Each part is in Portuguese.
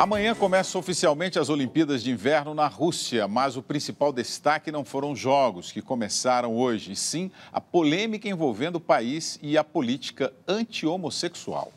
Amanhã começam oficialmente as Olimpíadas de Inverno na Rússia, mas o principal destaque não foram os jogos que começaram hoje, e sim a polêmica envolvendo o país e a política anti-homossexual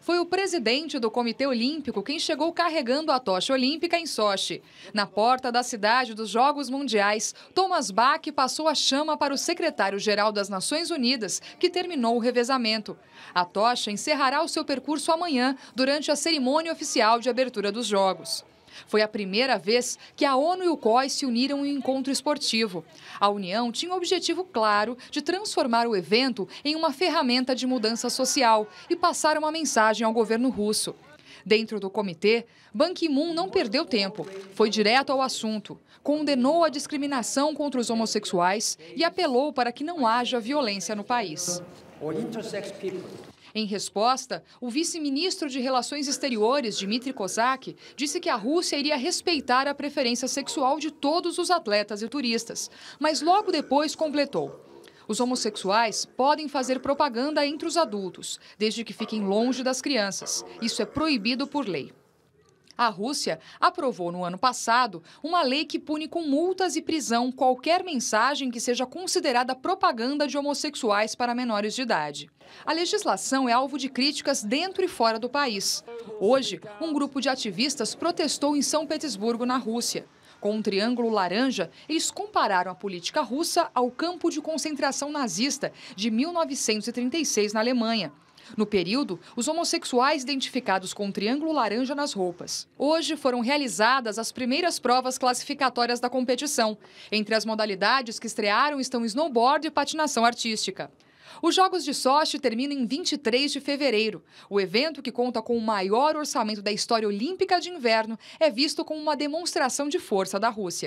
foi o presidente do Comitê Olímpico quem chegou carregando a tocha olímpica em Sochi. Na porta da cidade dos Jogos Mundiais, Thomas Bach passou a chama para o secretário-geral das Nações Unidas, que terminou o revezamento. A tocha encerrará o seu percurso amanhã, durante a cerimônia oficial de abertura dos Jogos. Foi a primeira vez que a ONU e o COI se uniram em um encontro esportivo. A união tinha o objetivo claro de transformar o evento em uma ferramenta de mudança social e passar uma mensagem ao governo russo. Dentro do comitê, Ban Ki-moon não perdeu tempo, foi direto ao assunto, condenou a discriminação contra os homossexuais e apelou para que não haja violência no país. Em resposta, o vice-ministro de Relações Exteriores, Dmitry Kozak, disse que a Rússia iria respeitar a preferência sexual de todos os atletas e turistas, mas logo depois completou. Os homossexuais podem fazer propaganda entre os adultos, desde que fiquem longe das crianças. Isso é proibido por lei. A Rússia aprovou no ano passado uma lei que pune com multas e prisão qualquer mensagem que seja considerada propaganda de homossexuais para menores de idade. A legislação é alvo de críticas dentro e fora do país. Hoje, um grupo de ativistas protestou em São Petersburgo, na Rússia. Com um triângulo laranja, eles compararam a política russa ao campo de concentração nazista de 1936 na Alemanha. No período, os homossexuais identificados com um triângulo laranja nas roupas. Hoje foram realizadas as primeiras provas classificatórias da competição. Entre as modalidades que estrearam estão snowboard e patinação artística. Os Jogos de Sochi terminam em 23 de fevereiro. O evento, que conta com o maior orçamento da história olímpica de inverno, é visto como uma demonstração de força da Rússia.